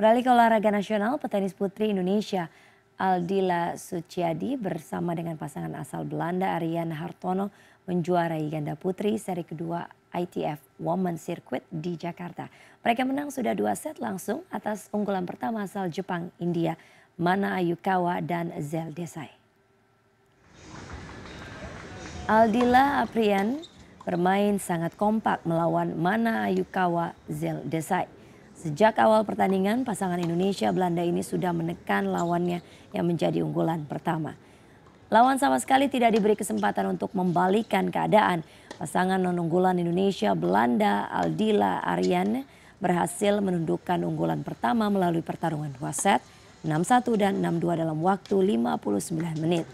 Beralih ke olahraga nasional, petenis putri Indonesia Aldila Suciadi bersama dengan pasangan asal Belanda Aryan Hartono menjuarai ganda putri seri kedua ITF Women Circuit di Jakarta. Mereka menang sudah dua set langsung atas unggulan pertama asal Jepang, India, Mana Ayukawa dan Zel Desai. Aldila Aprian bermain sangat kompak melawan Mana Ayukawa Zel Desai. Sejak awal pertandingan, pasangan Indonesia-Belanda ini sudah menekan lawannya yang menjadi unggulan pertama. Lawan sama sekali tidak diberi kesempatan untuk membalikan keadaan. Pasangan non-unggulan Indonesia-Belanda Aldila Aryan berhasil menundukkan unggulan pertama melalui pertarungan dua set, 6-1 dan 6-2 dalam waktu 59 menit.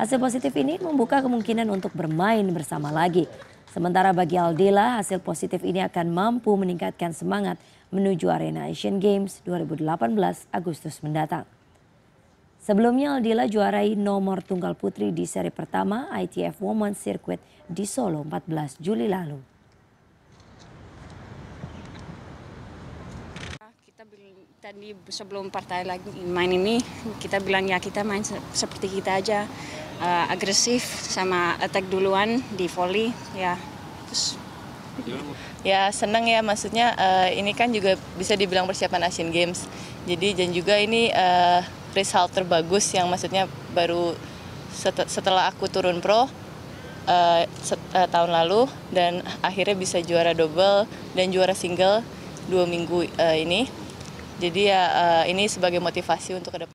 Hasil positif ini membuka kemungkinan untuk bermain bersama lagi. Sementara bagi Aldila, hasil positif ini akan mampu meningkatkan semangat menuju arena Asian Games 2018 Agustus mendatang. Sebelumnya Aldila juarai nomor tunggal putri di seri pertama ITF Women's Circuit di Solo 14 Juli lalu. Kita tadi sebelum partai lagi main ini kita bilang ya kita main seperti kita aja uh, agresif sama attack duluan di volley ya terus ya seneng ya maksudnya uh, ini kan juga bisa dibilang persiapan Asian Games jadi dan juga ini uh, result terbagus yang maksudnya baru setelah aku turun pro uh, set, uh, tahun lalu dan akhirnya bisa juara double dan juara single dua minggu uh, ini jadi ya uh, ini sebagai motivasi untuk depan